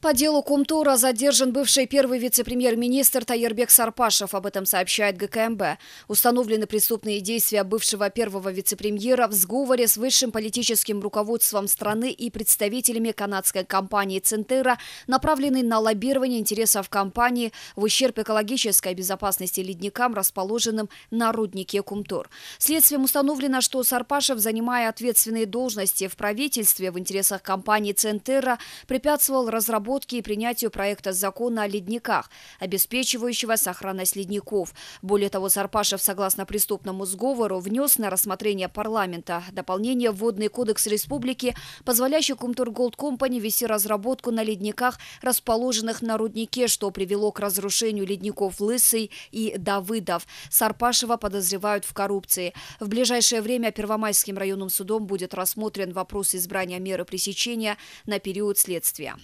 По делу Кумтура задержан бывший первый вице-премьер-министр Таербек Сарпашев. Об этом сообщает ГКМБ. Установлены преступные действия бывшего первого вице-премьера в сговоре с высшим политическим руководством страны и представителями канадской компании «Центера», направленной на лоббирование интересов компании в ущерб экологической безопасности ледникам, расположенным на руднике Кумтур. Следствием установлено, что Сарпашев, занимая ответственные должности в правительстве в интересах компании «Центера», препятствовал разработке разработке и принятию проекта закона о ледниках, обеспечивающего сохранность ледников. Более того, Сарпашев, согласно преступному сговору, внес на рассмотрение парламента дополнение в Водный кодекс республики, позволяющий Кумтурголд Компани вести разработку на ледниках, расположенных на руднике, что привело к разрушению ледников Лысый и Давыдов. Сарпашева подозревают в коррупции. В ближайшее время Первомайским районным судом будет рассмотрен вопрос избрания меры пресечения на период следствия.